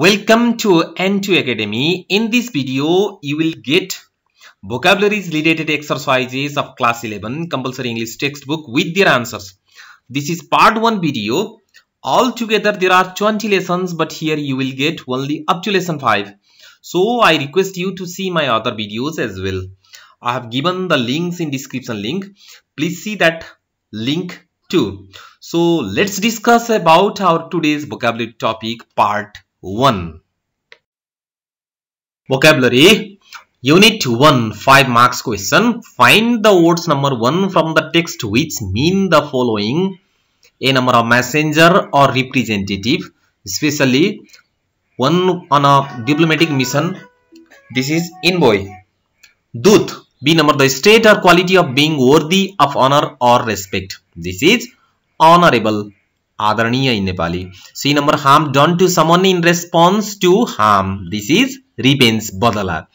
Welcome to N2 Academy. In this video, you will get vocabularies related exercises of class 11 compulsory English textbook with their answers. This is part 1 video. Altogether, there are 20 lessons, but here you will get only up to lesson 5. So, I request you to see my other videos as well. I have given the links in description link. Please see that link too. So, let's discuss about our today's vocabulary topic part 1. Vocabulary Unit 1 5 marks question Find the words number 1 from the text which mean the following A number of messenger or representative especially one on a diplomatic mission this is envoy Dut B number the state or quality of being worthy of honor or respect this is honorable Adarniya in Nepali. See number harm done to someone in response to harm. This is revenge badala.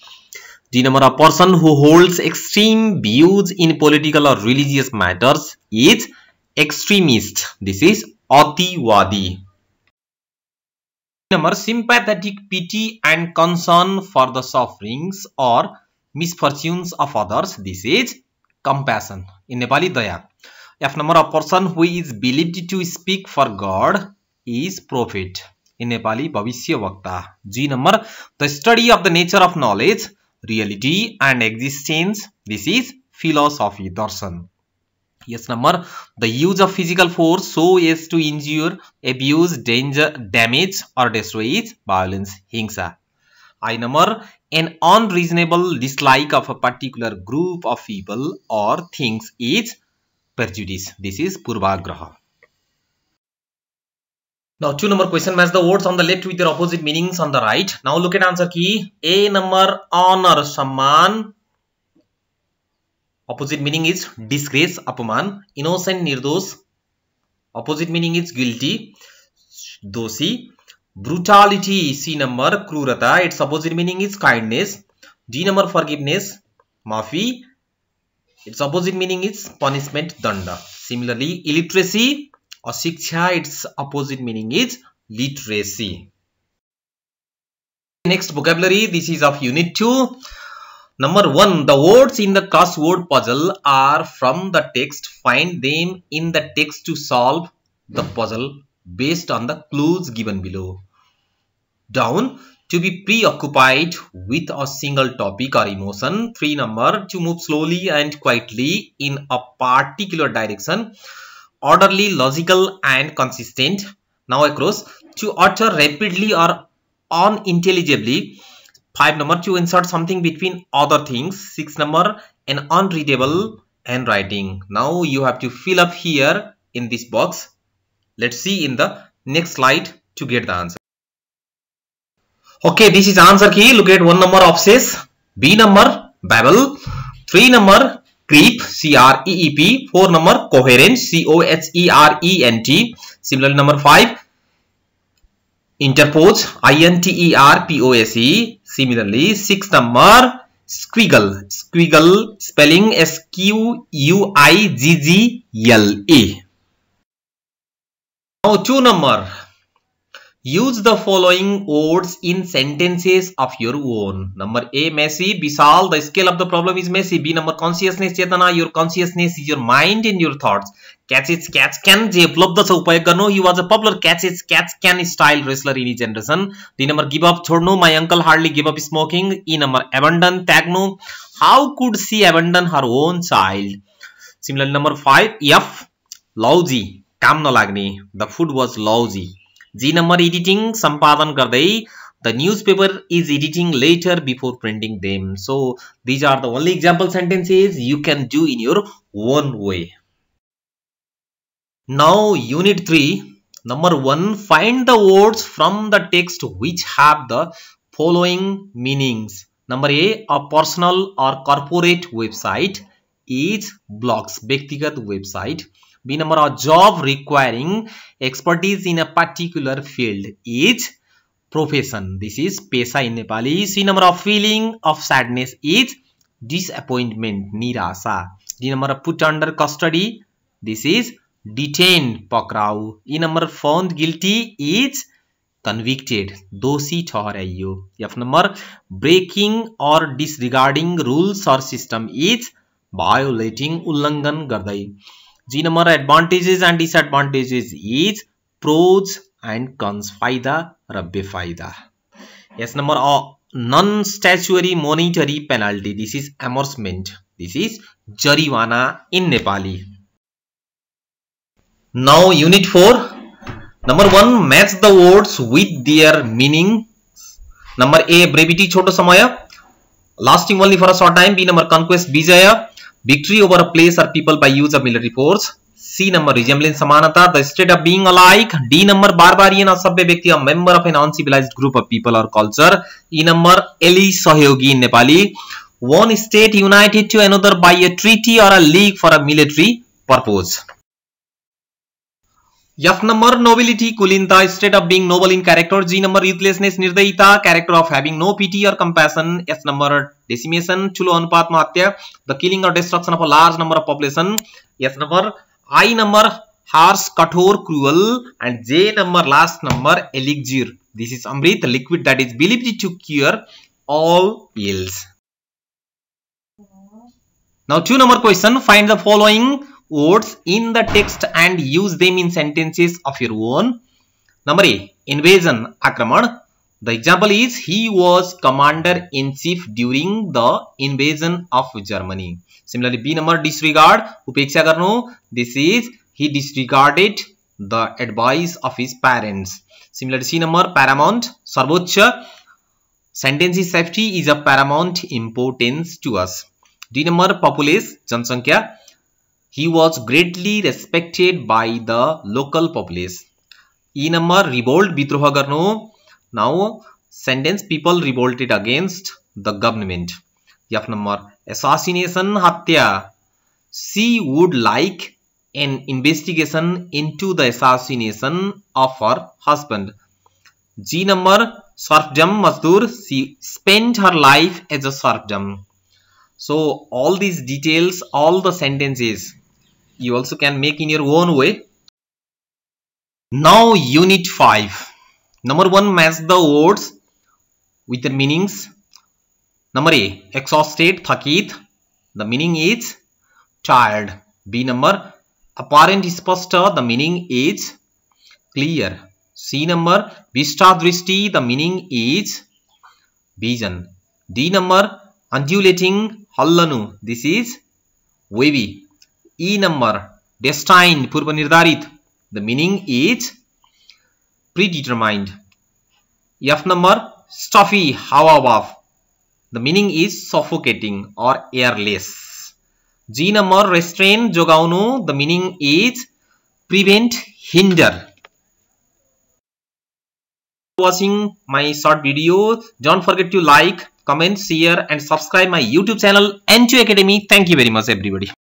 D number a person who holds extreme views in political or religious matters is extremist. This is Atiwadi. Number sympathetic pity and concern for the sufferings or misfortunes of others. This is compassion. In Nepali, Daya. F number of person who is believed to speak for God is prophet. In Nepali, Bhavishya Vakta. G number, the study of the nature of knowledge, reality and existence. This is philosophy, darshan. Yes number, the use of physical force so as to injure, abuse, danger, damage or destroy is violence, hingsa. I number, an unreasonable dislike of a particular group of people or things is prejudice. This is Purvagraha. Now two number question match the words on the left with their opposite meanings on the right. Now look at answer key. A number honor Saman. Opposite meaning is disgrace Apaman. Innocent Nirdos. Opposite meaning is guilty. Dosi. Brutality C number Krurata. Its opposite meaning is kindness. D number forgiveness. Mafi. Its opposite meaning is punishment danda. Similarly, illiteracy or shiksha, its opposite meaning is literacy. Next vocabulary, this is of unit 2. Number 1. The words in the crossword puzzle are from the text. Find them in the text to solve the puzzle based on the clues given below. Down, to be preoccupied with a single topic or emotion. Three number to move slowly and quietly in a particular direction, orderly, logical and consistent. Now across to utter rapidly or unintelligibly. Five number to insert something between other things. Six number an unreadable handwriting. Now you have to fill up here in this box. Let's see in the next slide to get the answer. Okay, this is answer key. Look at one number of says B number Babel, three number creep, C-R-E-E-P, four number coherent, C-O-H-E-R-E-N-T, similarly number five, interpose, I-N-T-E-R-P-O-S-E, similarly six number squiggle, squiggle spelling S-Q-U-I-G-G-L-E. Now two number use the following words in sentences of your own number A messy विशाल the scale of the problem is messy B number consciousness चेतना your consciousness is your mind and your thoughts catch as catch can जे उपलब्ध छ उपयोग गर्नु he was a popular catch as catch can style wrestler in generation D number give up छोड्नु my uncle hardly give up smoking E number एबन्डन त्याग्नु how could she abandon her own child similarly number 5 F lousy काम नलाग्ने the food was lousy number editing sampadan kardai the newspaper is editing later before printing them so these are the only example sentences you can do in your own way now unit 3 number 1 find the words from the text which have the following meanings number a a personal or corporate website is blogs व्यक्तिगत website b number a job requiring expertise in a particular field is profession this is pesa in nepali c number of feeling of sadness is disappointment nirasha d number of put under custody this is detained pakrau e number found guilty is convicted दोषी ठहराइयो F number breaking or disregarding rules or system is violating उल्लङ्घन गर्दै G number advantages and disadvantages is pros and cons फायदा रबे फायदा यस number non statutory monetary penalty this is amercement this is जरीवाना in Nepali now unit four number one match the words with their meaning number A brevity छोटो समय lasting only for a short time B number conquest विजय Victory over a place or people by use of military force. C number resemblance samanata, the state of being alike. D number barbarian or sabbe व्यक्ति a member of an uncivilized group of people or culture. E number Ali सहयोगी in Nepali. One state united to another by a treaty or a league for a military purpose. F number nobility, cool in the state of being noble in character. G number ruthlessness, nirdayita, character of having no pity or compassion. S number decimation, chulo anupat mahatya, the killing or destruction of a large number of population. S number I number harsh, kathor, cruel, and J number last number elixir. This is amrit, liquid that is believed to cure all ills. Now two number question: find the following words in the text and use them in sentences of your own. Number A. Invasion Akraman. The example is he was commander-in-chief during the invasion of Germany. Similarly, B number disregard. Upeksha karno. This is he disregarded the advice of his parents. Similarly, C number paramount. Sarvocha. Sentence safety is of paramount importance to us. D number populace. Jansankhya. He was greatly respected by the local populace. E number revolt Bidroha Garno. Now sentence people revolted against the government. F number assassination Hatya. She would like an investigation into the assassination of her husband. G number serfdom Mazdur. She spent her life as a serfdom so all these details all the sentences you also can make in your own way now unit 5 number 1 match the words with their meanings number a exhausted thakit the meaning is tired b number apparent spasta the meaning is clear c number vista drishti the meaning is vision d number undulating हल्लनु this is wavy E number destined पूर्व निर्धारित the meaning is predetermined F number stuffy हवा वाफ the meaning is suffocating or airless g number restrain जोगाउनु the meaning is prevent hinder watching my short video don't forget to like comment, share and subscribe my YouTube channel NQ Academy. Thank you very much everybody.